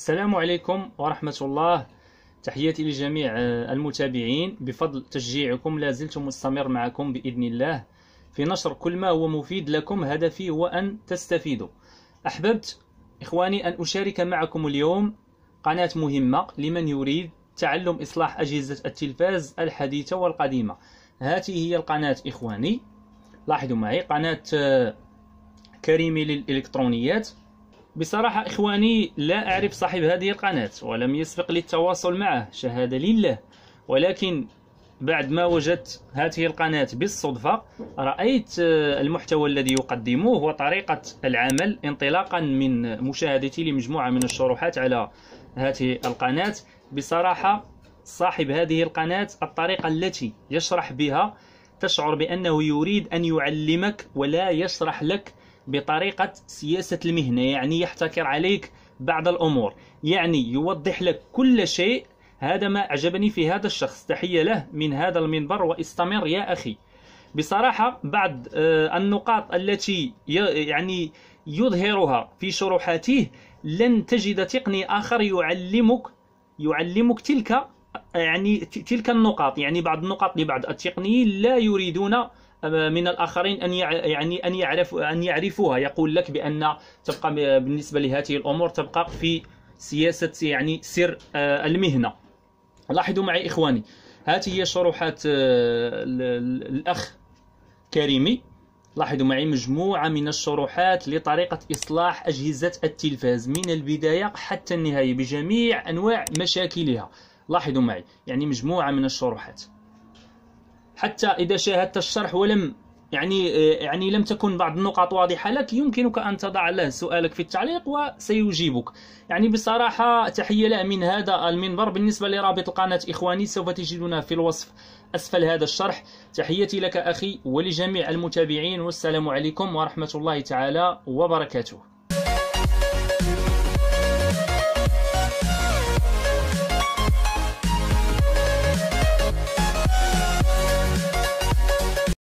السلام عليكم ورحمة الله تحياتي لجميع آه، المتابعين بفضل تشجيعكم لازلت مستمر معكم بإذن الله في نشر كل ما هو مفيد لكم هدفي هو أن تستفيدوا أحببت إخواني أن أشارك معكم اليوم قناة مهمة لمن يريد تعلم إصلاح أجهزة التلفاز الحديثة والقديمة هذه هي القناة إخواني لاحظوا معي قناة آه، كريمي للإلكترونيات بصراحة إخواني لا أعرف صاحب هذه القناة ولم يسبق لي التواصل معه شهادة لله ولكن بعد ما وجدت هذه القناة بالصدفة رأيت آه، المحتوى الذي يقدموه وطريقة العمل انطلاقا من مشاهدتي لمجموعة من الشروحات على هذه القناة بصراحة صاحب هذه القناة الطريقة التي يشرح بها تشعر بأنه يريد أن يعلمك ولا يشرح لك بطريقة سياسة المهنة يعني يحتكر عليك بعض الأمور يعني يوضح لك كل شيء هذا ما أعجبني في هذا الشخص تحية له من هذا المنبر واستمر يا أخي بصراحة بعض آه، النقاط التي يعني يظهرها في شروحاته لن تجد تقني آخر يعلمك يعلمك تلك آه، يعني تلك النقاط يعني بعض النقاط لبعض التقنيين لا يريدون من الآخرين أن يعني أن يعرف أن يعرفوها يقول لك بأن تبقى بالنسبة لهذه الأمور تبقى في سياسة يعني سر آه، المهنة لاحظوا معي إخواني هذه هي شروحات آه، الأخ كريمي لاحظوا معي مجموعة من الشروحات لطريقة إصلاح أجهزة التلفاز من البداية حتى النهاية بجميع أنواع مشاكلها لاحظوا معي يعني مجموعة من الشروحات حتى إذا شاهدت الشرح ولم يعني يعني لم تكن بعض النقاط واضحه لك يمكنك ان تضع له سؤالك في التعليق وسيجيبك يعني بصراحه تحيه له من هذا المنبر بالنسبه لرابط القناه اخواني سوف تجدونه في الوصف اسفل هذا الشرح تحيتي لك اخي ولجميع المتابعين والسلام عليكم ورحمه الله تعالى وبركاته